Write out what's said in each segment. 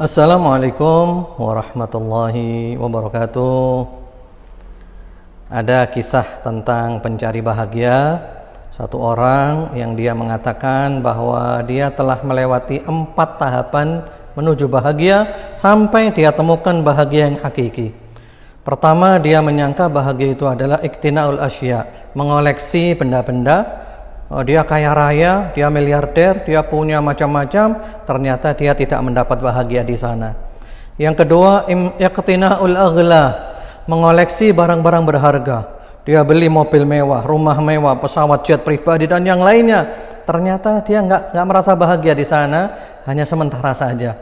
Assalamualaikum warahmatullahi wabarakatuh. Ada kisah tentang pencari bahagia, satu orang yang dia mengatakan bahwa dia telah melewati empat tahapan menuju bahagia sampai dia temukan bahagia yang hakiki. Pertama, dia menyangka bahagia itu adalah iktinaul asya, mengoleksi benda-benda Oh, dia kaya raya, dia miliarder, dia punya macam-macam, ternyata dia tidak mendapat bahagia di sana. Yang kedua, iqtinaul aghla, mengoleksi barang-barang berharga. Dia beli mobil mewah, rumah mewah, pesawat jet pribadi dan yang lainnya. Ternyata dia nggak nggak merasa bahagia di sana, hanya sementara saja.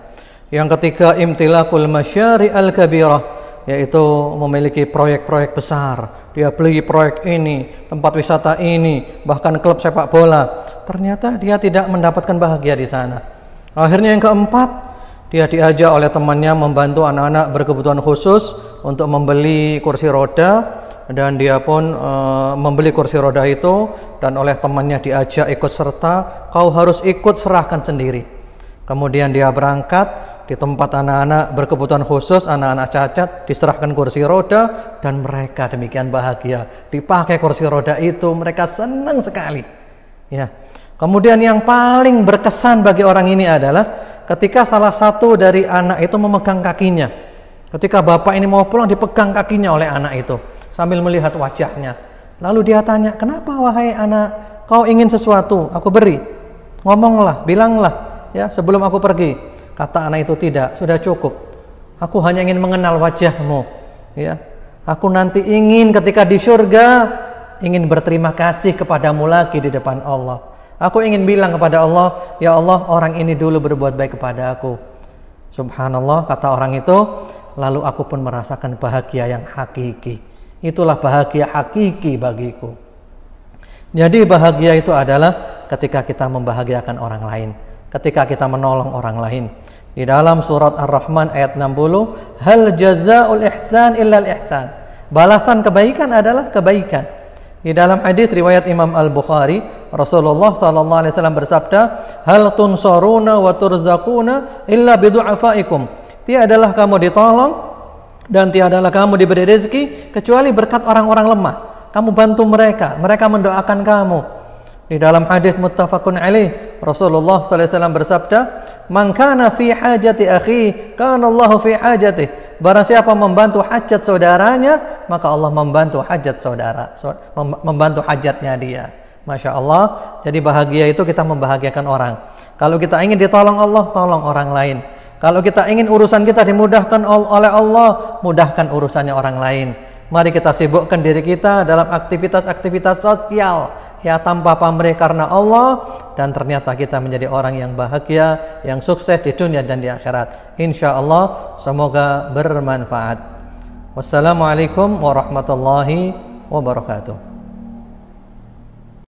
Yang ketiga, imtilakul masyari al kabirah, yaitu memiliki proyek-proyek besar. Dia beli proyek ini, tempat wisata ini, bahkan klub sepak bola. Ternyata dia tidak mendapatkan bahagia di sana. Akhirnya yang keempat, dia diajak oleh temannya membantu anak-anak berkebutuhan khusus untuk membeli kursi roda dan dia pun e, membeli kursi roda itu dan oleh temannya diajak ikut serta kau harus ikut serahkan sendiri. Kemudian dia berangkat di tempat anak-anak berkebutuhan khusus, anak-anak cacat, diserahkan kursi roda, dan mereka demikian bahagia. Dipakai kursi roda itu, mereka senang sekali. Ya. Kemudian yang paling berkesan bagi orang ini adalah ketika salah satu dari anak itu memegang kakinya. Ketika bapak ini mau pulang, dipegang kakinya oleh anak itu sambil melihat wajahnya. Lalu dia tanya, kenapa wahai anak, kau ingin sesuatu, aku beri. Ngomonglah, bilanglah, ya sebelum aku pergi Kata anak itu tidak, sudah cukup. Aku hanya ingin mengenal wajahmu. Ya, aku nanti ingin ketika di surga ingin berterima kasih kepadamu lagi di depan Allah. Aku ingin bilang kepada Allah, ya Allah orang ini dulu berbuat baik kepada aku. Subhanallah kata orang itu, lalu aku pun merasakan bahagia yang hakiki. Itulah bahagia hakiki bagiku. Jadi bahagia itu adalah ketika kita membahagiakan orang lain, ketika kita menolong orang lain. Di dalam surat Ar-Rahman ayat 60, hal jazaul ihsan al ihsan. Balasan kebaikan adalah kebaikan. Di dalam hadis riwayat Imam Al-Bukhari, Rasulullah sallallahu alaihi wasallam bersabda, "Hal tunsaruna wa turzaquna illa bidu'afaikum." Tiadalah kamu ditolong dan tiadalah kamu diberi rezeki kecuali berkat orang-orang lemah. Kamu bantu mereka, mereka mendoakan kamu. Di dalam hadis muttafaqun alaih, Rasulullah sallallahu alaihi wasallam bersabda, Mankana fi hajati akhi, kana Allahu fi hajati. Barang siapa membantu hajat saudaranya, maka Allah membantu hajat saudara, membantu hajatnya dia. Masya Allah, jadi bahagia itu kita membahagiakan orang. Kalau kita ingin ditolong Allah, tolong orang lain. Kalau kita ingin urusan kita dimudahkan oleh Allah, mudahkan urusannya orang lain. Mari kita sibukkan diri kita dalam aktivitas-aktivitas sosial ya tanpa pamrih karena Allah dan ternyata kita menjadi orang yang bahagia, yang sukses di dunia dan di akhirat. Insya Allah semoga bermanfaat. Wassalamualaikum warahmatullahi wabarakatuh.